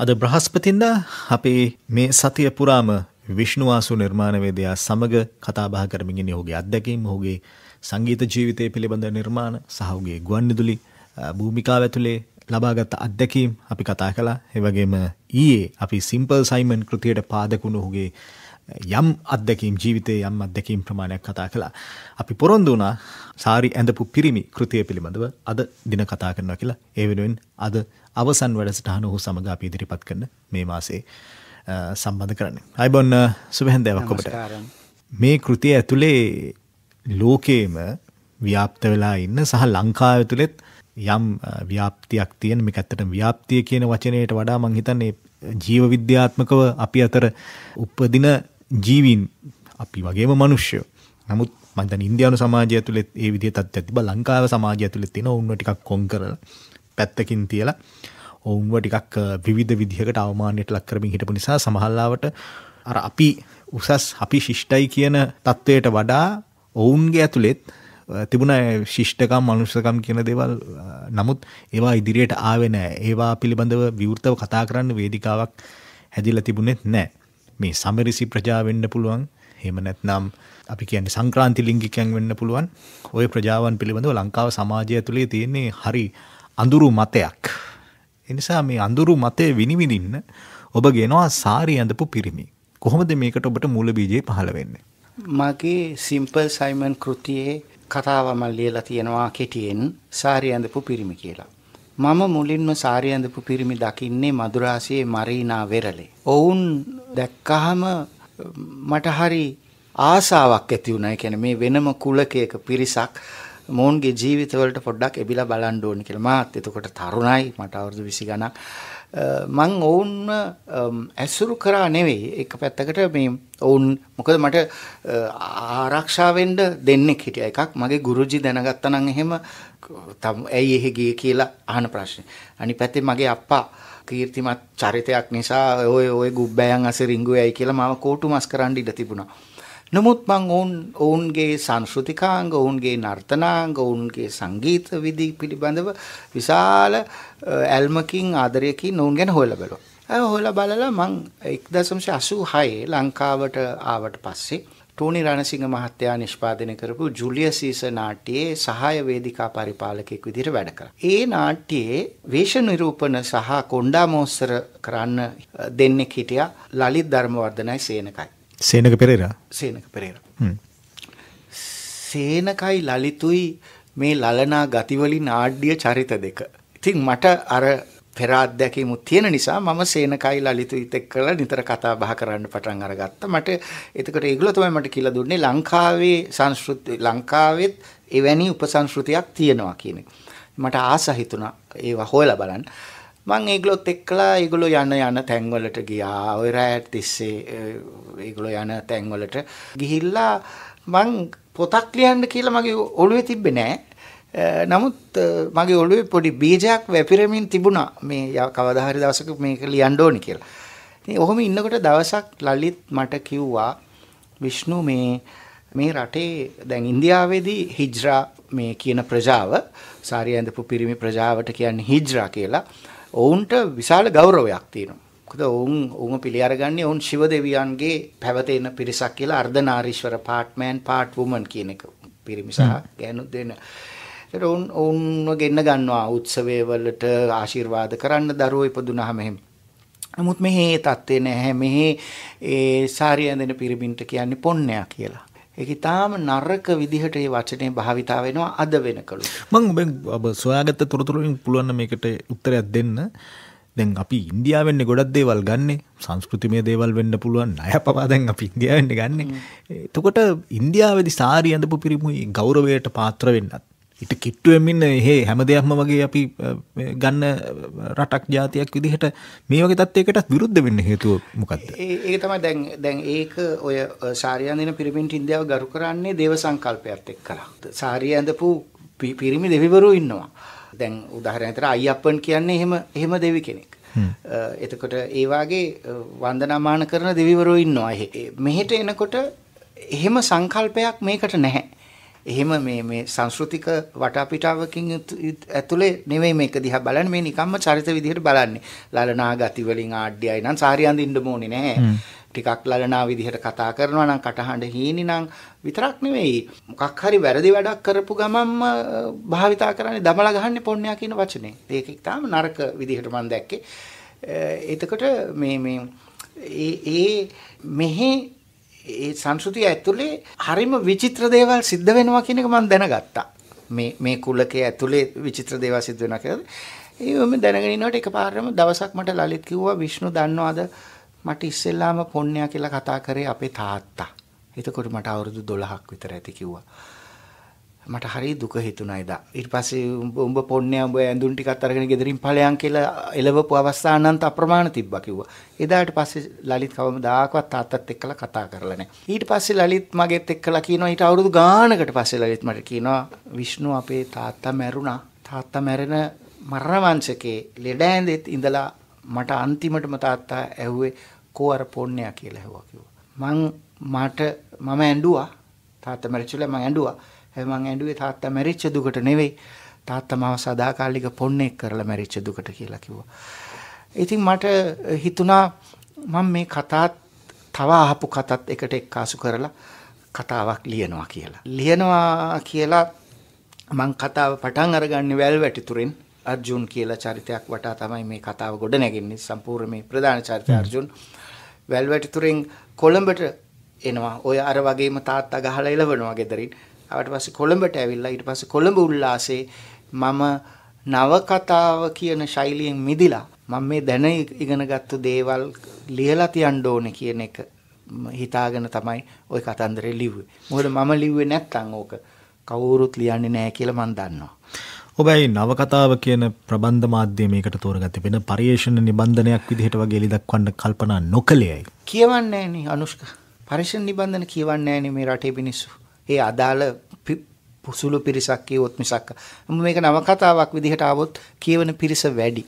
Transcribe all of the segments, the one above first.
අද බ්‍රහස්පතින්ද අපේ මේ සතිය පුරාම විශ්ණුවාසු නිර්මාණවේදයා සමග කතාබහ කරමින් ඔහුගේ අත්දැකීම් ඔහුගේ සංගීත ජීවිතය පිළිබඳ නිර්මාණ සහ ඔහුගේ ගුවන්විදුලි භූමිකාව ඇතුලේ ලබාගත් අත්දැකීම් අපි කතා කළා. ඒ වගේම ඊයේ අපි සිම්පල් සයිමන් කෘතියට පාදකුණු ඔහුගේ යම් අත්දැකීම් ජීවිතයේ යම් අත්දැකීම් ප්‍රමාණයක් කතා කළා. අපි පොරොන්දු වුණා සාරි ඇඳපු පිරිමි කෘතිය පිළිබඳව අද දින කතා කරනවා කියලා. ඒ වෙනුවෙන් අද අවසන් වැඩසටහන ඔහු සමග අපි ඉදිරිපත් කරන මේ මාසේ සම්බන්ධ කරන්නේ. අයිබොන් සුබහන්දෑවක් ඔබට. මේ කෘතිය ඇතුලේ ලෝකේම ව්‍යාප්ත වෙලා ඉන්න සහ ලංකාව තුළෙත් යම් ව්‍යාප්තියක් තියෙන මේ ඇත්තට ව්‍යාප්තිය කියන වචනයට වඩා මං හිතන්නේ ජීව විද්‍යාත්මකව අපි අතර උපදින ජීවින් අපි වගේම මනුෂ්‍යයෝ නමුත් මන්ත ඉන්දයානු සමාජය තුළෙත් ඒ විදි තත් ඇතිබ ලංකාව සමාජය තුළ තින ඔන්න ටික් කොන් කර පැත්තකින් තියලා ඔවුන්ව ටිකක් විවිධ විදිහකට අවමානයට ලක්කරමින් හිටපු නිසා සමහල්ලාවට අර අපි උසස් අපි ශිෂ්ටයි කියන තත්ත්වයට වඩා ඔවුන්ගේ ඇතුළෙත් තිබුණ ශිෂ්ටකම් මනුස්සකම් කියන දේවල් නමුත් ඒවා ඉදිරියට ආවෙ නෑ ඒවා පිළිබඳව විවෘතව කතා කරන්න වේදිකාවක් හැදිලා තිබුණෙත් නෑ මේ සමරිසි ප්‍රජා වෙන්න පුළුවන් හෙම නැත්නම් අපි කියන්නේ සංක්‍රාන්ති ලිංගිකයන් වෙන්න පුළුවන් ඔය ප්‍රජාවන් පිළිබඳව ලංකාව සමාජය තුළේ තියෙන්නේ හරි අඳුරු මතයක් එනිසා මේ අඳුරු මතය විනිවිඳින්න ඔබ ගෙනවා සාරි ඇඳපු පිරිමි කොහොමද මේකට ඔබට මූල බීජය පහළ වෙන්නේ මගේ සිම්පල් සයිමන් කෘතියේ කතාවම ලියලා තියෙනවා කෙටියෙන් සාරි ඇඳපු පිරිමි කියලා මම මුලින්ම සාරිය ඇඳපු පිරිමි දකින්නේ මදුරාසියේ මරීනා වෙරළේ. ඔවුන් දැක්කහම මට හරි ආසාවක් ඇති වුණා. ඒ කියන්නේ මේ වෙනම කුලකයක පිරිසක් මොවුන්ගේ ජීවිතවලට පොඩ්ඩක් එබිලා බලන්න ඕනේ කියලා. මාත් එතකොට තරුණයි, මට අවුරුදු 20 ගණක්. මං ඔවුන්ව ඇසුරු කරා නෙවෙයි එක පැත්තකට මේ ඔවුන් මොකද මට ආරක්ෂා වෙන්න දෙන්නෙක් හිටියා එකක් මගේ ගුරුජි දැනගත්තා නම් එහෙම තම ඇයි එහෙ ගියේ කියලා අහන ප්‍රශ්නේ අනිත් පැත්තේ මගේ අප්පා කීර්තිමත් චරිතයක් නිසා ඔය ඔය ගුබ්බයන් අස රිංගුවයි කියලා මාව කෝටු මස් කරන්න ඉඩ තිබුණා නමුත් මං ඔවුන් ඔවුන්ගේ සංස්කෘතිකාංග ඔවුන්ගේ නර්තනාංග ඔවුන්ගේ සංගීත විදි පිළිබඳව විශාල ඇල්මකින් ආදරයකින් ඔවුන් ගැන හොයලා බැලුවා. අය හොයලා බලලා මං 1986 ලංකාවට ආවට පස්සේ ටෝනි රණසිංහ මහත්තයා නිෂ්පාදනය කරපු ජුලිය සීස නාට්‍යයේ සහාය වේදිකා පරිපාලකෙක් විදිහට වැඩ කළා. ඒ නාට්‍යයේ වේශ නිරූපණ සහ කොණ්ඩාමෝස්තර කරන්න දෙන්නෙක් හිටියා ලලිත් ධර්මවර්ධනයි සේනකයි. සේනක පෙරේරා. සේනක පෙරේරා. සේනකයි ලලිතුයි මේ ලලනා ගතිවලින් ආඩ්‍ය චරිත දෙක. ඉතින් මට අර පෙර අත්දැකීමුත් තියෙන නිසා මම සේනකයි ලලිතුයිත් එක්කලා නිතර කතා බහ කරන්න පටන් අරගත්තා. මට එතකොට ඒගොල්ලෝ තමයි මට කියලා දුන්නේ ලංකාවේ සංස්කෘති ලංකාවෙත් එවැනි උපසංස්කෘතියක් තියෙනවා කියන එක. මට ආස හිතුණා ඒව හොයලා බලන්න. මං ඒගොල්ලොත් එක්කලා ඒගොල්ලෝ යන යන තැන්වලට ගියා. ඔය රැයත් තිස්සේ ඒගොල්ලෝ යන තැන්වලට ගිහිල්ලා මං පොතක් ලියන්න කියලා මගේ ඔළුවේ තිබ්බේ නෑ. නමුත් මගේ ඔළුවේ පොඩි බීජයක් වැපිරමින් තිබුණා. මේ කවදා හරි දවසක මේක ලියන්න ඕනි කියලා. ඉතින් ඔහොම ඉන්නකොට දවසක් ලලිත් මට කිව්වා විෂ්ණු මේ මේ රටේ දැන් ඉන්දියාවේදී හිජ්රා මේ කියන ප්‍රජාව සාරියඳපු පිරිමි ප්‍රජාවට කියන්නේ හිජ්රා කියලා ඔවුන්ට විශාල ගෞරවයක් තියෙනවා. මොකද ඔවුන් ඔවුන් පිළි අරගන්නේ ඔවුන් ශිව දෙවියන්ගේ පැවතෙන පිරිසක් කියලා අර්ධනාරීශ්වර පාට්මෑන් පාට් වුමන් කියන එක පිරිමි සහ ගෑනුත් දෙන. ඒතර ඔවුන් ඔවුන්ව ගෙන්න ගන්නවා උත්සවයේ වලට ආශිර්වාද කරන්න දරුවෝ ඉපදුනහම එහෙම. නමුත් මෙහි තත්ත්වේ නැහැ. මෙහි ඒ සාරිය ඇඳෙන පිරිමින්ට කියන්නේ පොන්නයා කියලා. ඒක ඊටාම නරක විදිහට මේ වචනේ භාවිතා වෙනවා අද වෙනකලු. මම ඔබෙන් ඔබ සොයාගත්ත තොරතුරුෙන් පුළුවන් මේකට උත්තරයක් දෙන්න. දැන් අපි ඉන්දියාවෙන්නේ ගොඩක් දේවල් ගන්නෙ සංස්කෘතිමය දේවල් වෙන්න පුළුවන් ණය පවා දැන් අපි ඉන්දියාවෙන්න ගන්නෙ. එතකොට ඉන්දියාවේදී සාරි ඇඳපු පිරිමුයි ගෞරවයට පාත්‍ර වෙන්නත් ඉට කිට්ටුවමින් එහේ හැම දෙයක්ම වගේ අපි ගන්න රටක් ජාතියක් විදිහට මේ වගේ තත්වයකට විරුද්ධ වෙන්න හේතුව මොකක්ද ඒ තමයි දැන් දැන් ඒක ඔය සාරියන්දින පිරිමින්ට ඉන්දියාව ගරු කරන්නේ දේව සංකල්පයත් එක්ක සාරිය ඇඳපු පිරිමි දෙවිවරු ඉන්නවා දැන් උදාහරණයක් අයියප්පන් කියන්නේ එහෙම එහෙම දෙවි කෙනෙක් එතකොට ඒ වාගේ වන්දනාමාන කරන දෙවිවරු ඉන්නවා මෙහෙට එනකොට එහෙම සංකල්පයක් මේකට නැහැ එහෙම මේ මේ සංස්කෘතික වටපිටාවකින් ඇතුලේ නෙමෙයි මේක දිහා බලන්නේ මේ නිකම්ම චරිත විදිහට බලන්නේ. ලලනා ගති වලින් ආඩ්‍යයි නම් සාරිය අඳින්න ඕනේ නැහැ. ටිකක් ලලනා විදිහට කතා කරනවා නම් කටහඬ හීනි නම් විතරක් නෙමෙයි. මොකක් හරි වැරදි වැඩක් කරපු ගමන්ම භාවිතා කරන්නේ දමලා ගහන්නේ පොන්නයා කියන වචනේ. ඒක ඉතාම නරක විදිහට මම දැක්කේ. එතකොට මේ මේ ඒ මෙහි ඒ සංස්කෘතිය ඇතුලේ හරිම විචිත්‍ර දේවල් සිද්ධ වෙනවා කියන එක මම දැනගත්තා. මේ මේ කුලකයේ ඇතුලේ විචිත්‍ර දේවල් සිද්ධ වෙනවා කියලා. ඒවම දැනගෙන ඉන්නකොට එකපාරටම දවසක් මට ලලිත් කිව්වා විෂ්ණු දන්නවද මට ඉස්සෙල්ලාම පොන්නයා කියලා කතා කරේ අපේ තාත්තා. එතකොට මට අවුරුදු 12ක් විතර ඇති කිව්වා. මට හරි දුක හිතුණා එදා. ඊට පස්සේ උඹ පොන්නේ උඹ ඇඳුම් ටිකක් අරගෙන ගෙදරින් ඵලයන් කියලා එළවපු අවස්ථා අනන්ත අප්‍රමාණ තිබ්බා කිව්වා. එදාට පස්සේ ලලිත් කවමදාකවත් තාත්තත් එක්කලා කතා කරලා නැහැ. ඊට පස්සේ ලලිත් මගෙත් එක්කලා කියනවා ඊට අවුරුදු ගාණකට පස්සේ ලලිත් මට කියනවා විෂ්ණු අපේ තාත්තා මැරුණා. තාත්තා මැරෙන මරණ වංශකේ ලෙඩ ඇඳෙත් ඉඳලා මට අන්තිමටම තාත්තා ඇහුවේ කෝ අර පොන්නයා කියලා ඇහුවා කිව්වා. මං මට මම ඇඬුවා. තාත්තා මැරිච්චිලා මං ඇඬුවා. හැබැයි මං ඇඬුවේ තාත්තා මැරිච්ච දුකට නෙවෙයි තාත්තා මාව සදාකාලික පොන්නෙක් කරලා මැරිච්ච දුකට කියලා කිව්වා. ඉතින් මට හිතුණා මම මේ කතාත් තව අහපු කතාත් එකට එක්කාසු කරලා කතාවක් ලියනවා කියලා. ලියනවා කියලා මං කතාව පටන් අරගන්නේ වැල්වැටිතුරෙන් අර්ජුන් කියලා චරිතයක් වටා තමයි මේ කතාව ගොඩ නැගෙන්නේ සම්පූර්ණ මේ ප්‍රධාන චරිතය අර්ජුන්. වැල්වැටිතුරෙන් කොළඹට එනවා. ඔය අර වගේම තාත්තා ගහලා එළවනවා gederin. ආවට පස්සේ කොළඹට ඇවිල්ලා ඊට පස්සේ කොළඹ උල්ලාසේ මම නවකතාව කියන ශෛලියෙන් මිදිලා මම මේ දැන ඉගෙනගත්තු දේවල් ලියලා තියන්න ඕනේ කියන එක හිතාගෙන තමයි ওই කතන්දරේ ලිව්වේ. මොකද මම ලිව්වේ නැත්තම් ඕක කවුරුත් ලියන්නේ නැහැ කියලා මම දන්නවා. ඔබයි නවකතාව කියන ප්‍රබන්ධ මාධ්‍ය මේකට තෝරගත්තේ වෙන පරිේෂණ නිබන්ධනයක් විදිහට වගේ ලිදක්වන්න කල්පනා නොකළේයි. කියවන්නේ නැණි අනුෂ්ක. පරිේෂණ නිබන්ධන කියවන්නේ නැණි මේ රටේ මිනිස්සු. ඒ අදාළ සුළු පිරිසක් කියවොත් මිසක් මේක නවකතාවක් විදිහට ආවොත් කියවන පිරිස වැඩි.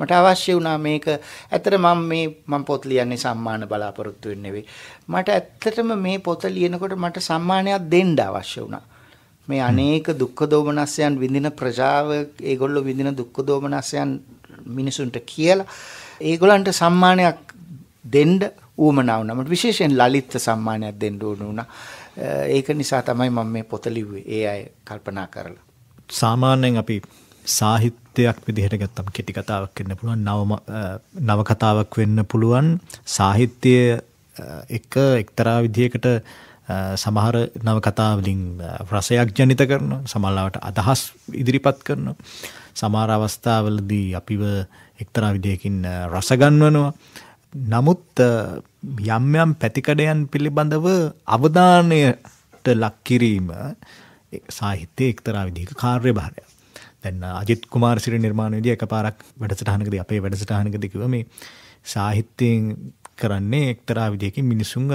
මට අවශ්‍ය වුණා මේක. ඇත්තට මම මේ මම පොත් ලියන්නේ සම්මාන බලාපොරොත්තු වෙන්නේ මට ඇත්තටම මේ පොත ලියනකොට මට සම්මානයක් දෙන්න අවශ්‍ය වුණා. මේ අනේක දුක්ඛ දෝමනස්යන් විඳින ප්‍රජාව ඒගොල්ලෝ විඳින දුක්ඛ දෝමනස්යන් මිනිසුන්ට කියලා ඒගොල්ලන්ට සම්මානයක් දෙන්න ඌමනා වුණා. මට විශේෂයෙන් ලලිත් සම්මානයක් දෙන්න ඕන වුණා. ඒක නිසා තමයි මම මේ පොත ලිව්වේ. ඒ අය කල්පනා කරලා. සාමාන්‍යයෙන් අපි සාහිත්‍යයක් විදිහට ගත්තම කෙටි කතාවක් වෙන්න පුළුවන් නවම නව කතාවක් වෙන්න පුළුවන් සාහිත්‍ය එක එක්තරා විදිහකට සමහර නව කතා වලින් රසයක් ජනිත කරන සමහරවට අදහස් ඉදිරිපත් කරන සමහර අවස්ථාවලදී අපිව එක්තරා විදිහකින් රස ගන්වනවා නමුත් යම් යම් පැතිකඩයන් පිළිබඳව අවධානයට ලක්කිරීම සාහිත්‍යයේ එක්තරා විදිහක කාර්යභාරයක්. දැන් අජිත් කුමාර සිරි නිර්මාණයේදී එකපාරක් වැඩසටහනකදී අපේ වැඩසටහනකදී කිව්වා මේ සාහිත්‍යයෙන් කරන්නේ එක්තරා විදිහකින් මිනිසුන්ව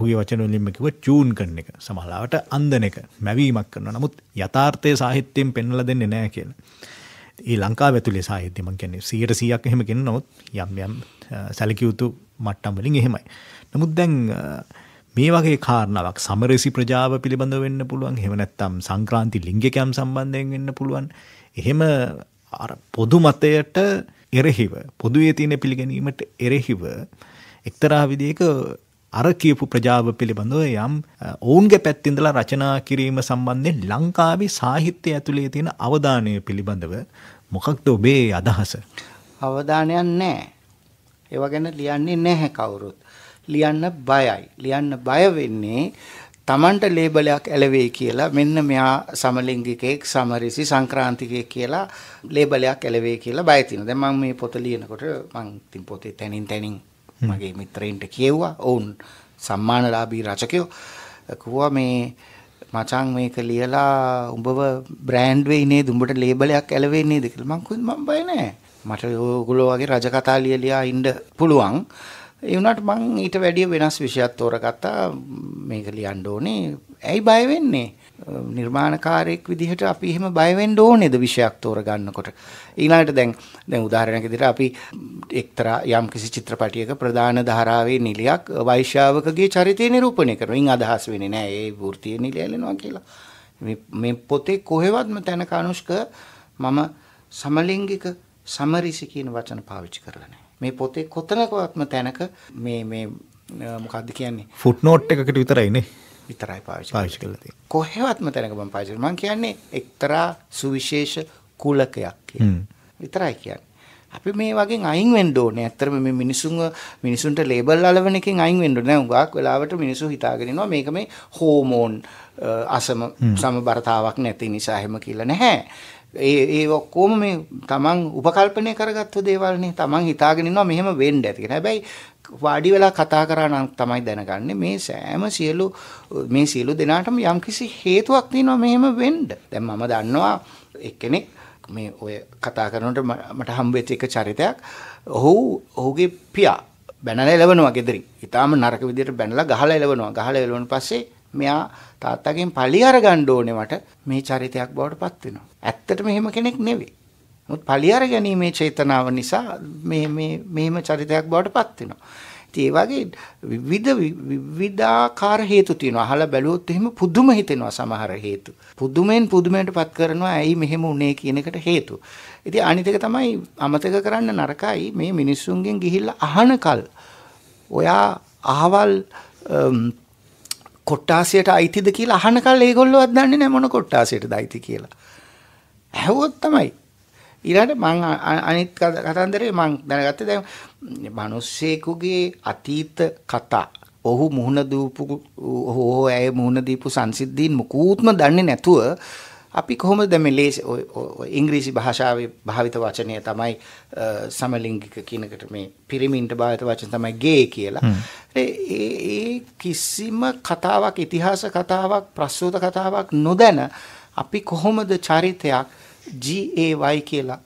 හුය වචන වලින්ම කිව්ව චූන් කරන එක. සමහරවට අන්දන එක, මැවීමක් කරනවා. නමුත් යථාර්ථයේ සාහිත්‍යයෙන් පෙන්වලා දෙන්නේ නැහැ කියලා. ඒ ලංකාව ඇතුලේ සාහිත්‍ය මම කියන්නේ 100%ක් එහෙම කියන නමුත් යම් යම් සැලකිය යුතු මට්ටම් වලින් එහෙමයි. නමුත් දැන් මේ වගේ කාරණාවක් සමරසි ප්‍රජාව පිළිබඳ වෙන්න පුළුවන් එහෙම නැත්නම් සංක්‍රාන්ති ලිංගිකයන් සම්බන්ධයෙන් වෙන්න පුළුවන්. එහෙම අර පොදු මතයට එරෙහිව පොදුවේ තියෙන පිළිගැනීමට එරෙහිව එක්තරා විදිහක අර කියපු ප්‍රජාව පිළිබඳව යම් ඔවුන්ගේ පැත්තිඳලා රචනා කිරීම සම්බන්ධයෙන් ලංකාවේ සාහිත්‍ය ඇතුළේ තියෙන අවධානය පිළිබඳව මොකක්ද ඔබේ අදහස? අවධානයක් නැහැ. ඒවා ගැන ලියන්නේ නැහැ කවුරුත්. ලියන්න බයයි. ලියන්න බය වෙන්නේ තමන්ට ලේබලයක් ඇලවෙයි කියලා මෙන්න මෙයා සමලිංගිකයෙක් සමරිසි සංක්‍රාන්තිකයෙක් කියලා ලේබලයක් ඇලවෙයි කියලා බය තියෙනවා. දැන් මම මේ පොත ලියනකොට මං ඉතින් පොතේ තැනින් තැනින් මගේ මිත්‍රයින්ට කියෙව්වා. ඔවුන් සම්මානලාභී රචකයෝ කිව්වා මේ මචං මේක ලියලා උඹව බ්‍රෑන්ඩ් වෙයි නේද? උඹට ලේබලයක් ඇලවෙන්නේ නේද කියලා. මං කිව්වා මම බය නැහැ. මට ඔයගොල්ලෝ වගේ රජ කතා ලියලා ඉන්න පුළුවන්. ඒ වුණාට මං ඊට වැඩිය වෙනස් විෂයක් තෝරගත්තා මේක ලියන්න ඕනේ. ඇයි බය වෙන්නේ? නිර්මාණකාරයෙක් විදිහට අපි එහෙම බය වෙන්න ඕනේද විෂයක් තෝරගන්නකොට. ඊළඟට දැන් දැන් උදාහරණයක් විදිහට අපි එක්තරා යම්කිසි චිත්‍රපටයක ප්‍රධාන ධාරාවේ නිලියක් වෛශ්‍යාවකගේ චරිතය නිරූපණය කරනවා. ඉන් අදහස් වෙන්නේ නෑ ඒ වෘත්තීය නිලිය එලෙනවා කියලා. මේ පොතේ කොහෙවත්ම තැනක අනුෂ්ක මම සමලිංගික සමරිසි කියන වචන පාවිච්චි කරලා නැහැ. මේ පොතේ කොතනකවත්ම තැනක මේ මේ මොකද්ද කියන්නේ? ෆුට්නෝට් එකකට විතරයිනේ. විතරයි පාවිච්චි පාවිච්චි කරලා තියෙන්නේ. කොහෙවත්ම තැනක මම පාවිච්චි මම කියන්නේ එක්තරා සුවිශේෂ කුලකයක් කියන. විතරයි කියන්නේ. අපි මේ වගේ අයින් වෙන්න ඕනේ. ඇත්තටම මේ මිනිසුන්ව මිනිසුන්ට ලේබල් අලවන එකෙන් අයින් වෙන්න ඕනේ. උගාක් වෙලාවට මිනිස්සු හිතාගෙන ඉනවා මේක මේ හෝමෝන් අසම සමබරතාවක් නැති නිසා එහෙම කියලා නැහැ. ඒ ඒ ඔක්කොම මේ තමන් උපකල්පනය කරගත්තු දේවල්නේ තමන් හිතාගෙන ඉන්නවා මෙහෙම වෙන්න ඇති කියලා. හැබැයි වාඩි වෙලා කතා කරා නම් තමයි දැනගන්නේ මේ සෑම සියලු මේ සියලු දෙනාටම යම්කිසි හේතුවක් තියෙනවා මෙහෙම වෙන්න. දැන් මම දන්නවා එක්කෙනෙක් මේ ඔය කතා කරනකොට මට හම්බෙච්ච එක චරිතයක්. ඔහු ඔහුගේ පියා බැනලා එලවනවා ගෙදරින්. ඊටාම නරක විදියට බැනලා ගහලා එලවනවා. ගහලා එලවන පස්සේ මෙයා තාත්තගෙන් පලි අරගන්න ඕනේ මට මේ චරිතයක් බවට පත් වෙනවා. ඇත්තටම එහෙම කෙනෙක් නෙවෙයි. නමුත් පලි අරගැනීමේ චේතනාව නිසා මේ මේ මේම චරිතයක් බවට පත් වෙනවා. ඒ වගේ විවිධ විවිධාකාර හේතු තියෙනවා. අහලා බැලුවොත් එහෙම පුදුම හිතෙනවා සමහර හේතු. පුදුමෙන් පුදුමයටපත් කරනවා ඇයි මෙහෙම උනේ කියන එකට හේතු. ඉතින් අනිත් එක තමයි අමතක කරන්න නරකයි මේ මිනිස්සුන්ගෙන් ගිහිල්ලා අහනකල් ඔයා අහවල් කොට්ටාසියට අයිතිද කියලා අහනකල් ඒගොල්ලොවත් දන්නේ නැහැ මොන කොට්ටාසියටද අයිති කියලා. ඇහුවොත් තමයි. ඊළඟට මං අනිත් කතන්දරේ මං දැනගත්තේ දැන් මිනිස්සෙකුගේ අතීත කතා. ඔහු මුහුණ දූපු ඔහු ඇය මුහුණ දීපු සංසිද්ධීන් මුකුත්ම දන්නේ නැතුව අපි කොහොමද දැන් මේ ලේසි ඉංග්‍රීසි භාෂාවේ භාවිත වචනය තමයි සමලිංගික කියනකට මේ පිරිමින්ට භාවිත වචන තමයි ගේ කියලා. ඒ කිසිම කතාවක් ඉතිහාස කතාවක් ප්‍රස්තුත කතාවක් නොදැන අපි කොහොමද චරිතයක් GAY කියලා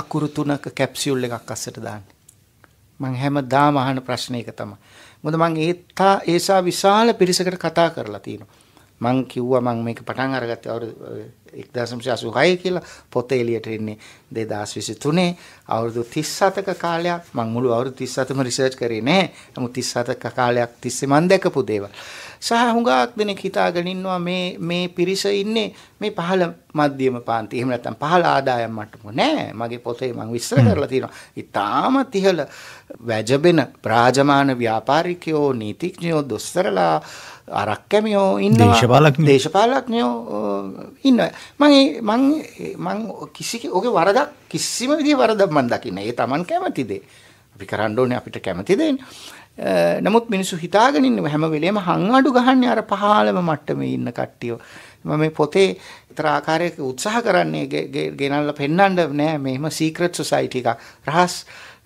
අකුරු තුනක කැප්සියුල් එකක් අස්සට දාන්නේ. මං හැමදාම අහන ප්‍රශ්න එක තමයි. මොකද මං ඒත්තා ඒසා විශාල පිරිසකට කතා කරලා තියෙනවා. මං කිව්වා මං මේක පටන් අරගත්තේ අවුරුදු 1986 කියලා පොත එළියට එන්නේ 2023 අවුරුදු 37ක කාලයක් මං මුළු අවුරුදු 37ම රිසර්ච් කරේ නැහැ. නමුත් 37ක කාලයක් තිස්සේ මං දැකපු දේවල්. සහ හුඟක් දෙනෙක් හිතාගෙන ඉන්නවා මේ මේ පිරිස ඉන්නේ මේ පහළ මධ්‍යම පාන්ති. එහෙම නැත්නම් පහළ ආදායම් මට්ටම නෑ. මගේ පොතේ මං විස්තර කරලා තියෙනවා. ඊටාමත් ඉහළ වැජබෙන ප්‍රාජමාන ව්‍යාපාරිකයෝ නීතිඥයෝ දොස්තරලා ආරක්කමියෝ ඉන්නවා දේශපාලඥයෝ දේශපාලඥයෝ ඉන්නවා මම මම කිසි ඔගේ වරදක් කිසිම විදිහේ වරදක් මම දකින්නේ ඒ Taman කැමති දේ අපි කරන්න ඕනේ අපිට කැමති දේනේ නමුත් මිනිස්සු හිතාගෙන ඉන්නේ හැම වෙලේම හං අඩු ගහන්නේ අර පහළම මට්ටමේ ඉන්න කට්ටියෝ මම මේ පොතේ විතර ආකාරයක උත්සාහ කරන්නේ ගෙනල්ලා පෙන්වන්න නෑ මේම සීක්‍රට් සොසයිටි එකක් රහස්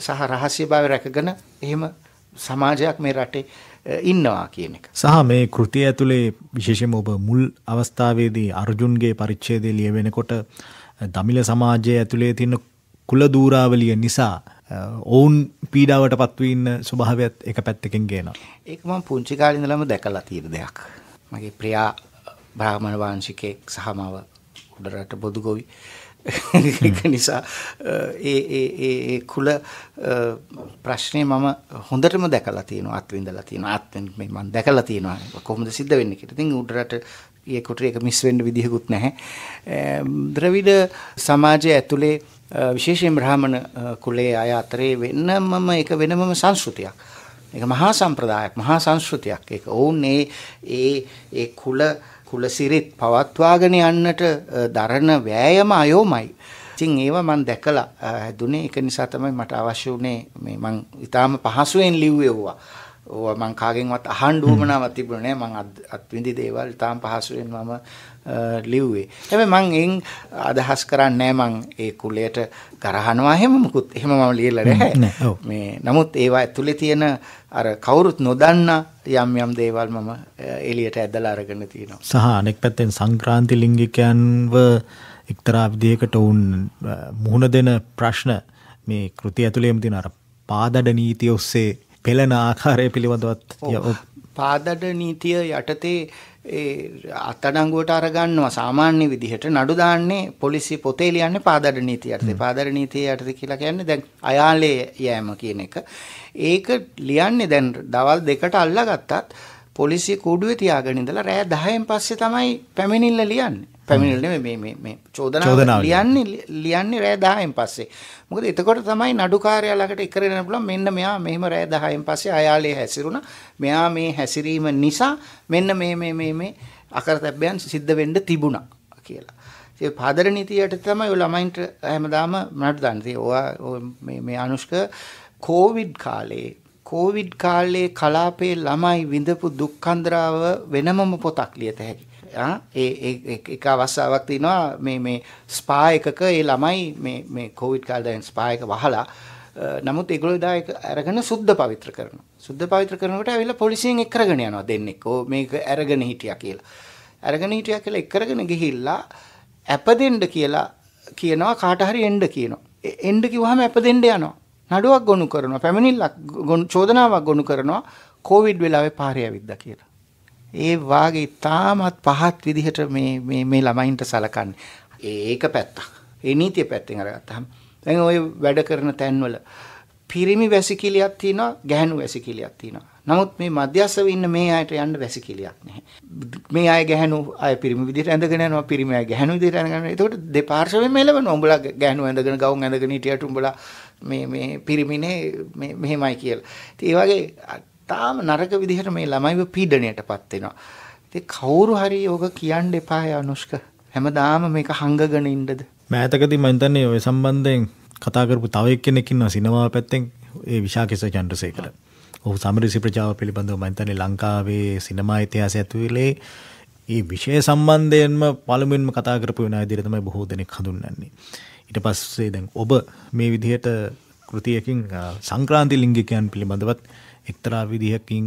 සහ රහස්‍ය භාවය රැකගෙන එහෙම සමාජයක් මේ රටේ ඉන්නවා කියන එක. සහ මේ කෘතිය ඇතුලේ විශේෂයෙන්ම ඔබ මුල් අවස්ථාවේදී අර්ජුන්ගේ පරිච්ඡේදය ලියවෙනකොට දමිළ සමාජය ඇතුලේ තියෙන කුල දූරාවලිය නිසා ඔවුන් පීඩාවටපත් වී ඉන්න ස්වභාවයත් එක පැත්තකින් ගේනවා. ඒක මම පුංචි කාලේ ඉඳලම දැකලා තියෙන දෙයක්. මගේ ප්‍රියා බ්‍රාහ්මණ වංශිකෙක් සහ මව උඩරට බොදු ගොවි ඒක නිසා ඒ ඒ කුල ප්‍රශ්නය මම හොඳටම දැකලා තියෙනවා අත්විඳලා තියෙනවා අත්වෙන් මේ මම දැකලා තියෙනවා කොහොමද සිද්ධ වෙන්නේ කියලා. ඉතින් උඩරට ඒ කොටරේ එක මිස් වෙන්න විදිහකුත් නැහැ. ද්‍රවිඩ සමාජය ඇතුලේ විශේෂයෙන් බ්‍රාහමණ කුලයේ අය අතරේ වෙනමම එක වෙනමම සංස්කෘතියක්. ඒක මහා සම්ප්‍රදායක්, මහා සංස්කෘතියක්. ඒක ඔවුන් ඒ ඒ කුල කුලසිරිත් පවත්වාගෙන යන්නට දරන වෑයම අයෝමයි. ඉතින් ඒව මම දැකලා හැදුනේ ඒක නිසා තමයි මට අවශ්‍ය වුණේ මේ මං ඊටාම පහසුවෙන් ලිව්වෙව්වා. ඕවා මං කාගෙන්වත් අහන්න උවමනාවක් තිබුණේ නැහැ මං අත්විඳි දේවල් තාම පහසුවෙන් මම ලිව්වේ හැබැයි මං එන් අදහස් කරන්නේ මං ඒ කුලයට ගරහනවා එහෙම මුකුත් එහෙම මම ලියලා නැහැ මේ නමුත් ඒවා ඇතුලේ තියෙන අර කවුරුත් නොදන්න යම් යම් දේවල් මම එළියට ඇදලා අරගෙන තියෙනවා සහ අනෙක් පැත්තෙන් සංක්‍රාන්ති ලිංගිකයන්ව එක්තරා විදිහකට වුන් මුහුණ දෙන ප්‍රශ්න මේ කෘතිය ඇතුළේම තියෙන අර පාදඩ නීතිය ඔස්සේ පෙළෙන ආකාරය පිළිබඳවත් පාදඩ නීතිය යටතේ අත්තඩංගුවට අරගන්නවා සාමාන්‍ය විදිහට නඩු දාන්නේ පොලිසි පොතේ ලියන්නේ පාදඩ නීතිය යටතේ. පාදඩ නීතිය යටතේ කියලා කියන්නේ දැන් අයාලේ යෑම කියන එක. ඒක ලියන්නේ දැන් දවල් දෙකට අල්ලගත්තත් පොලිසිය කූඩුවේ තියාගෙන ඉඳලා රෑ 10න් පස්සේ තමයි පැමිණිල්ල ලියන්නේ. පැමිණිල්ල මේ මේ මේ චෝදනාව ලියන්නේ ලියන්නේ රෑ 10න් පස්සේ. මොකද එතකොට තමයි නඩුකාරයා ළඟට ඉකරෙන්න පුළුවන් මෙන්න මෙයා මෙහෙම රෑ 10න් පස්සේ අයාලේ හැසිරුණා. මෙයා මේ හැසිරීම නිසා මෙන්න මේ මේ මේ මේ අකරතැබ්බයන් සිද්ධ වෙන්න තිබුණා කියලා. ඒ පාදර නීතියට තමයි ඔය ළමයින්ට හැමදාම නඩු දාන්න තියෙන්නේ. මේ අනුෂ්ක කොවිඩ් කාලේ කොවිඩ් කාලේ කලාපේ ළමයි විඳපු දුක්ඛන්දරාව වෙනමම පොතක් ලියත හැකි. ඒ එක අවස්සාවක් තියෙනවා මේ මේ ස්පා එකක ඒ ළමයි මේ මේ කොවිඩ් කාලයෙන් ස්පා එක වහලා නමුත් ඒගොල්ලෝ දා ඒක අරගෙන සුද්ධ පවිත්‍ර කරනවා. සුද්ධ පවිත්‍ර කරනකොට ඇවිල්ලා පොලිසියෙන් එක් කරගෙන යනවා දෙන්නෙක්. ඕ මේක අරගෙන හිටියා කියලා. අරගෙන හිටියා කියලා එක් කරගෙන ගිහිල්ලා ඇපදෙන්න කියලා කියනවා කාට හරි එන්න කියනවා. එන්න කිව්වහම ඇපදෙන්න යනවා. නඩුවක් ගොනු කරනවා. පැමිණිල්ලක් චෝදනාවක් ගොනු කරනවා. කොවිඩ් වෙලාවේ පාරේ ඇවිද්දා කියලා. ඒ වාගේ තාමත් පහත් විදිහට මේ මේ මේ ළමයින්ට සලකන්නේ. ඒක පැත්තක්. ඒ නීතිය පැත්තෙන් අරගත්තාම දැන් ওই වැඩ කරන තැන්වල පිරිමි වැසිකිළියක් තියෙනවා, ගැහණු වැසිකිළියක් තියෙනවා. නමුත් මේ මධ්‍යස්ථව ඉන්න මේ අයට යන්න වැසිකිළියක් නැහැ. මේ අය ගැහණු අය පිරිමි විදිහට ඇඳගෙන යනවා, පිරිමි අය ගැහණු විදිහට ඇඳගෙන යනවා. ඒකට දෙපාර්ශවෙම එළවෙනවා. උඹලා ගැහණු ඇඳගෙන ගවුම් ඇඳගෙන හිටියට උඹලා මේ මේ පිරිමිනේ මේ මෙහෙමයි කියලා. ඉතින් ඒ වගේ තාම නරක විදිහට මේ ළමයිව පීඩණයටපත් වෙනවා. ඉතින් කවුරු හරි යෝග කියන්න එපා අනුෂ්ක. හැමදාම මේක හංගගෙන ඉන්නද? මෑතකදී මම හිතන්නේ ඔය සම්බන්ධයෙන් කතා කරපු තව එක්කෙනෙක් ඉන්නවා සිනමාව පැත්තෙන් ඒ විශාකේස චන්ද්‍රසේකර. ඔහු සමරිසි ප්‍රජාව පිළිබඳව මම හිතන්නේ ලංකාවේ සිනමා ඉතිහාසය ඇතුළේ ඒ විෂය සම්බන්ධයෙන්ම පළමුවෙන්ම කතා කරපු වෙන අයදිර තමයි බොහෝ දෙනෙක් හඳුන්වන්නේ. ඊට පස්සේ දැන් ඔබ මේ විදිහට කෘතියකින් සංක්‍රාන්ති ලිංගිකයන් පිළිබඳවත් එක්තරා විදිහකින්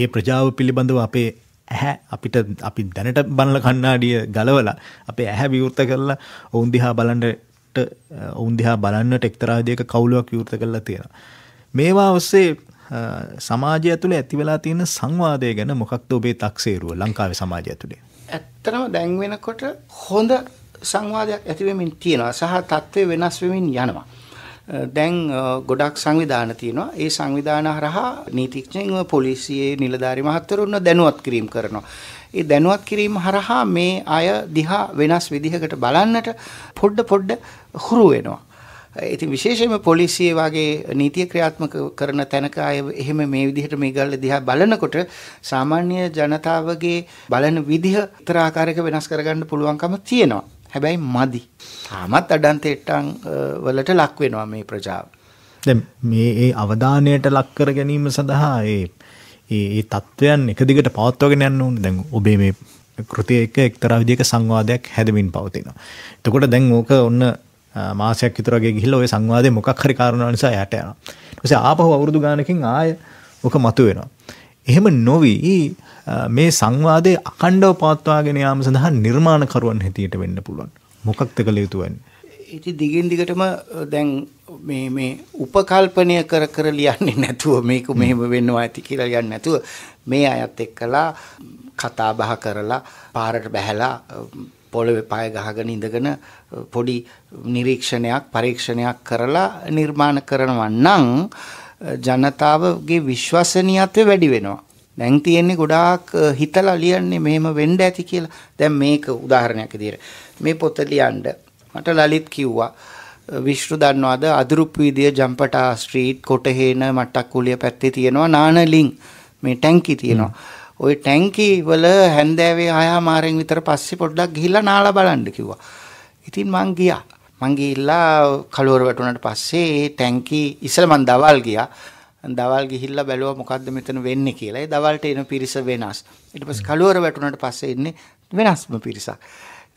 ඒ ප්‍රජාව පිළිබඳව අපේ ඇහැ අපිට අපි දැනට බනල කණ්ණාඩිය ගලවලා අපේ ඇහැ විවෘත කරලා ඔවුන් දිහා බලන්නට ඔවුන් දිහා බලන්නට එක්තරා විදිහක කවුලුවක් විවෘත කරලා තියෙනවා. මේවා ඔස්සේ සමාජය ඇතුළේ ඇති වෙලා තියෙන සංවාදය ගැන මොකක්ද ඔබේ තක්සේරුව ලංකාවේ සමාජය ඇතුළේ? ඇත්තටම දැන් වෙනකොට හොඳ සංවාදයක් ඇති වෙමින් තියෙනවා සහ තත්ත්වේ වෙනස් වෙමින් යනවා. දැන් ගොඩක් සංවිධාන තියෙනවා. ඒ සංවිධාන හරහා නීතිඥයන්ව පොලිසියේ නිලධාරි මහත්වරුන්ව දැනුවත් කිරීම කරනවා. ඒ දැනුවත් කිරීම හරහා මේ අය දිහා වෙනස් විදිහකට බලන්නට පොඩ පොඩ හුරු වෙනවා. ඉතින් විශේෂයෙන්ම පොලිසිය වගේ නීතිය ක්‍රියාත්මක කරන තැනක අය එහෙම මේ විදිහට මේ ගල්ල දිහා බලනකොට සාමාන්‍ය ජනතාවගේ බලන විදිහ විතර ආකාරයක වෙනස් කරගන්න පුළුවන්කම තියෙනවා. හැබැයි මදි. තාමත් අඩන්තෙට්ටම් වලට ලක් වෙනවා මේ ප්‍රජාව. දැන් මේ ඒ අවධානයට ලක් කර ගැනීම සඳහා ඒ ඒ තත්වයන් එක දිගට පවත්වාගෙන යන්න ඕනේ. දැන් ඔබේ මේ කෘතිය එක එක්තරා විදිහක සංවාදයක් හැදමින් පවතිනවා. එතකොට දැන් ඕක ඔන්න මාසයක් විතර වගේ ගිහිල්ලා ওই සංවාදේ මොකක් හරි කාරණා නිසා යට යනවා. ඊපස්සේ ආපහු අවුරුදු ගානකින් ආය ඔක මතුවෙනවා. එහෙම නොවි මේ සංවාදයේ අඛණ්ඩව පවත්වාගෙන යාම සඳහා නිර්මාණකරුවන් හැටියට වෙන්න පුළුවන්. මොකක්ද කළ යුතු වෙන්නේ? ඉතින් දිගින් දිගටම දැන් මේ මේ උපකල්පනය කර කර ලියන්නේ නැතුව මේක මෙහෙම වෙන්නවා ඇති කියලා ලියන්නේ නැතුව මේ අයත් එක්කලා කතා බහ කරලා පාරට බැහැලා පොළවේ පය ගහගෙන ඉඳගෙන පොඩි නිරීක්ෂණයක් පරීක්ෂණයක් කරලා නිර්මාණ කරනවා නම් ජනතාවගේ විශ්වසනීයත්වය වැඩි වෙනවා. දැන් තියෙන්නේ ගොඩාක් හිතලා ලියන්නේ මෙහෙම වෙන්න ඇති කියලා. දැන් මේක උදාහරණයක් විදියට. මේ පොත ලියන්න මට ලලිත් කිව්වා විශ්රු දන්නවද අදුරුප් වීදිය ජම්පටා ස්ට්‍රීට් කොටහේන මට්ටක්කුලිය පැත්තේ තියෙනවා නානලින් මේ ටැංකි තියෙනවා. ওই ටැංකි වල හැන්දෑවේ ආයාමාරෙන් විතර පස්සේ පොඩ්ඩක් ගිහිල්ලා නාලා බලන්න කිව්වා. ඉතින් මං ගියා. මං ගිහිල්ලා කලවර වැටුණාට පස්සේ ඒ ටැංකි ඉස්සෙල්ලා මං දවල් ගියා. දවල් ගිහිල්ලා බැලුවා මොකද්ද මෙතන වෙන්නේ කියලා. ඒ දවල්ට එන පිරිස වෙනස්. ඊට පස්සේ කළුවර වැටුණාට පස්සේ ඉන්නේ වෙනස්ම පිරිසක්.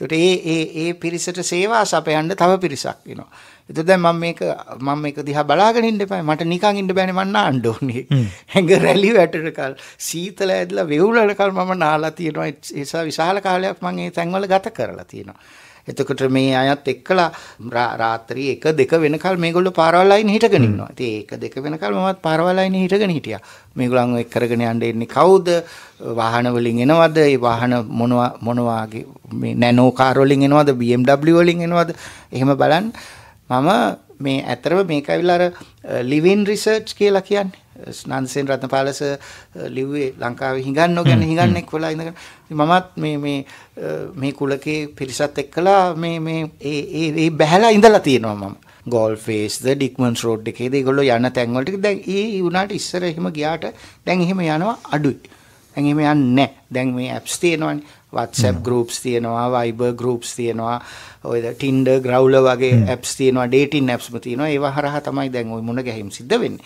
ඒකට ඒ ඒ ඒ පිරිසට සේවා සපයන්න තව පිරිසක් එනවා. ඒතර දැන් මම මේක මම මේක දිහා බලාගෙන ඉන්න එපා. මට නිකන් ඉන්න බෑනේ මම නාන්න ඕනේ. හැඟ රැලි වැටෙනකල් සීතල ඇදලා වෙවුලනකල් මම නාලා තියෙනවා. ඒ නිසා විශාල කාලයක් මම ඒ තැන්වල ගත කරලා තියෙනවා. එතකොට මේ අයත් එක්කලා රාත්‍රී 1 2 වෙනකල් මේගොල්ලෝ පාරවල් අයින් හිටගෙන ඉන්නවා. ඉතින් 1 2 වෙනකල් මමත් පාරවල් අයින් හිටගෙන හිටියා. මේගොල්ලන් ඔය කරගෙන යන්න එන්නේ කවුද? වාහන වලින් එනවද? ඒ වාහන මොනවා මොනවාගේ මේ නැනෝ කාර් වලින් එනවද? BMW වලින් එනවද? එහෙම බලන්න මම මේ ඇතරම මේක ඇවිල්ලා අර ලිවින් රිසර්ච් කියලා කියන්නේ ස්නන්සෙන් රත්නපාලස ලිව්වේ ලංකාවේ හිඟන්නෝ ගැන හිඟන්නෙක් වෙලා ඉඳගෙන මමත් මේ මේ මේ කුලකේ පිරිසත් එක්කලා මේ මේ ඒ ඒ ඒ බැහැලා ඉඳලා තියෙනවා මම ගෝල් ෆේස් ද ඩික්මන්ස් රෝඩ් එකේ ඒගොල්ලෝ යන තැන් වලට දැන් ඒ වුණාට ඉස්සර එහෙම ගියාට දැන් එහෙම යනවා අඩුයි දැන් එහෙම යන්නේ නැහැ දැන් මේ ඇප්ස් තියෙනවානේ WhatsApp groups තියෙනවා Viber groups තියෙනවා ඔය Tinder Growler වගේ apps තියෙනවා dating apps ම තියෙනවා ඒවා හරහා තමයි දැන් ওই මුණ ගැහිම් සිද්ධ වෙන්නේ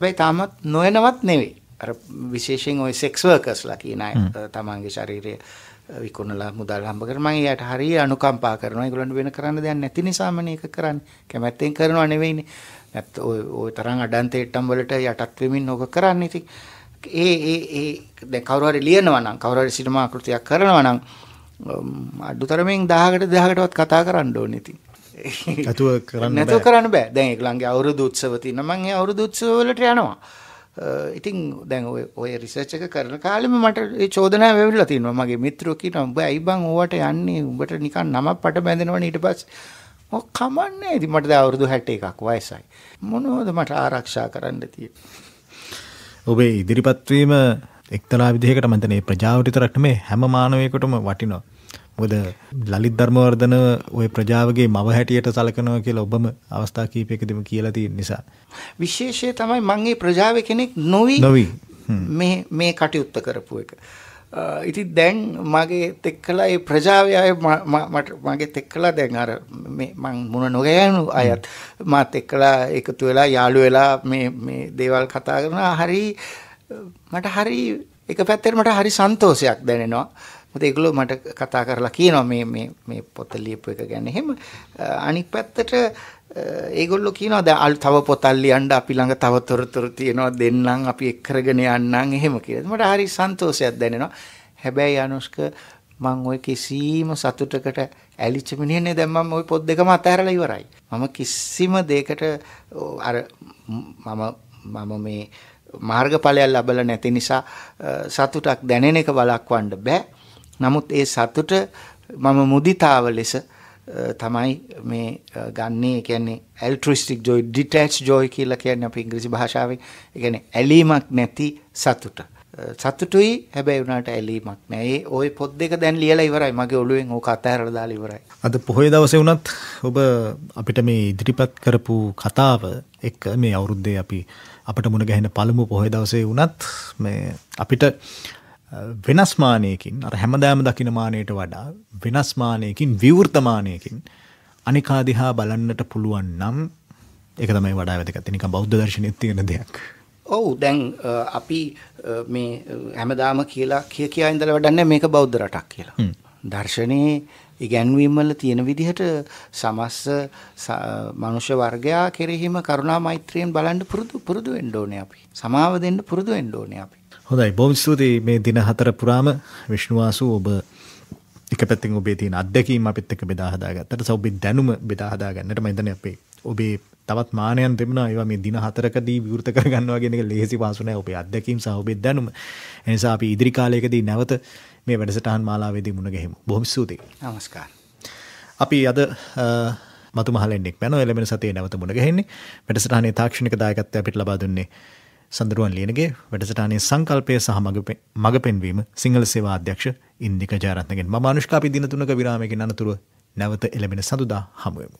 හැබැයි තාමත් නොයනවත් නෙවෙයි. අර විශේෂයෙන් ওই සෙක්ස් වර්කර්ස්ලා කියන අය තමන්ගේ ශරීරය විකුණලා මුදල් හම්බ කරන මම එයාට හරිය අනුකම්පා කරනවා. ඒගොල්ලන්ට වෙන කරන්න දෙයක් නැති නිසාම මේක කරන්නේ. කැමැත්තෙන් කරනව නෙවෙයිනේ. නැත් ඔය ඔය තරම් අඩන්තේට්ටම් වලට යටත් වෙමින් ඕක කරන්නේ. ඉතින් ඒ ඒ ඒ දැන් කවුරු හරි ලියනවා නම් කවුරු හරි සිනමා කෘතියක් කරනවා නම් අඩුතරමින් 10කට 10කටවත් කතා කරන්න ඕනේ ඉතින්. නැතුව කරන්න නැතුව කරන්න බෑ දැන් ඒගොල්ලන්ගේ අවුරුදු උත්සව තියෙනවා මම ඒ අවුරුදු උත්සව වලට යනවා ඉතින් දැන් ඔය ඔය රිසර්ච් එක කරන කාලෙම මට ඒ චෝදනාව වෙවිලා තියෙනවා මගේ මිත්‍රෝ කියනවා උඹ ඇයි බං ඕවට යන්නේ උඹට නිකන් නමක් පට බැඳෙනවනේ ඊට පස්සේ ඔක් කමන්නේ ඉතින් මට දැන් අවුරුදු 61ක් වයසයි මොනවද මට ආරක්ෂා කරන්න තියෙන්නේ ඔබේ ඉදිරිපත් වීම එක්තරා විදිහකට මම හිතන්නේ ප්‍රජාවට විතරක් නෙමෙයි හැම මානවයෙකුටම වටිනවා මොකද ලලිත් ධර්මවර්ධන ওই ප්‍රජාවගේ මව හැටියට සලකනවා කියලා ඔබම අවස්ථා කීපයකදීම කියලා තියෙන නිසා විශේෂය තමයි මම මේ ප්‍රජාවේ කෙනෙක් නොවි නොවි මේ මේ කටයුත්ත කරපු එක ඉතින් දැන් මගේ තෙක්කලා ඒ ප්‍රජාවේ අය මට මගේ තෙක්කලා දැන් අර මේ මං මුණ නොගෑනු අයත් මාත් එක්කලා එකතු වෙලා යාළු වෙලා මේ මේ දේවල් කතා කරනවා හරි මට හරි එක පැත්තෙන් මට හරි සන්තෝෂයක් දැනෙනවා මොකද ඒගොල්ලෝ මට කතා කරලා කියනවා මේ මේ මේ පොත ලියපු එක ගැන. එහෙම අනිත් පැත්තට ඒගොල්ලෝ කියනවා දැන් තව පොතක් ලියන්න අපි ළඟ තව තොරතුරු තියෙනවා දෙන්නම් අපි එක් කරගෙන යන්නම් එහෙම කියලා. මට හරි සන්තෝෂයක් දැනෙනවා. හැබැයි අනුෂ්ක මං ওই කිසිම සතුටකට ඇලිච්ච මිනිහනේ දැන් මම ওই පොත් දෙකම අතහැරලා ඉවරයි. මම කිසිම දෙයකට අර මම මම මේ මාර්ගඵලයක් ලැබලා නැති නිසා සතුටක් දැනෙන එක වළක්වන්න බෑ. නමුත් ඒ සතුට මම මුදිතාව ලෙස තමයි මේ ගන්නේ කියන්නේ ඇල්ට්‍රිස්ටික් ජොයි ඩිටැච් ජොයි කියලා කියන්නේ අපි ඉංග්‍රීසි භාෂාවෙන් ඒ කියන්නේ ඇලීමක් නැති සතුට. සතුටුයි හැබැයි උනාට ඇලීමක් නෑ. ඒ ওই පොත් දෙක දැන් ලියලා ඉවරයි. මගේ ඔළුවෙන් ඕක අතහැරලා දාලා ඉවරයි. අද පොහොය දවසේ වුණත් ඔබ අපිට මේ ඉදිරිපත් කරපු කතාව එක්ක මේ අවුරුද්දේ අපි අපිට මුණ ගැහෙන පළමු පොහොය දවසේ වුණත් මේ අපිට වෙනස්මානයකින් අර හැමදාම දකිනමානයට වඩා වෙනස්මානයකින් විවෘතමානයකින් අනිකාදිහා බලන්නට පුළුවන් නම් එක තමයි වඩා වැදගත් නික බෞද්ධ දර්ශනය තියෙන දෙයක්. ඔවු දැන් අපි මේ හැමදාම කියලා කිය කියා ඉඳලා වැඩන්නේ මේක බෞද්ධ රටක් කියලා. දර්ශනයේ ඉගැන්වීම්වල තියෙන විදිහට සමස්ස මනුෂ්‍ය වර්ගයා කෙරෙහිම කරුණා මෛත්‍රියෙන් බලන්න පුරුදු පුරුදු වෙන්න ඕනේ අපි. සමාව දෙන්න පුරුදු වෙන්න ඕනේ අපි. හොඳයි බොහොම ස්තුතියි මේ දින හතර පුරාම විෂ්ණුවාසු ඔබ එක පැත්තිෙන් ඔබේ තියෙන අදැකීම අපිත් එක බෙදාහදාගත්තට සෞබි දැනුම බෙදාහදාගන්නට මතන අපේ ඔබේ තවත් මානයන් දෙමන ඒවා මේ දින හතරකදී විවෘත කරගන්නවා ගෙනක ලෙසි පාසුනෑ ඔබේ අදැකීම් සහබේ දැනුම එනිසා අපි ඉදිරි කාලයකදී නැවත මේ වැඩසටහන් මාලාවේදී මුණගැහෙමු බොහොම සූති නමස්කාර අපි අද මතුමහලෙක් පැන එලමෙන සතේ නැවත මුණගැහෙන්නේ වැඩසටහනේ තාක්ෂණික දායකත්වය අපිට ලබා දුන්නේ සඳරුවන් ලියනගේ වැඩසටානේ සංකල්පය සහ මඟ පෙන්වීම සිංහල සේවා අධ්‍යක්ෂ ඉන්දික ජාරත්නගෙන් මම අනුෂ්කාපි දින තුනක විරාමයකින් අනතුරුව නැවත එළඹෙන සඳුදා හමුවෙමු.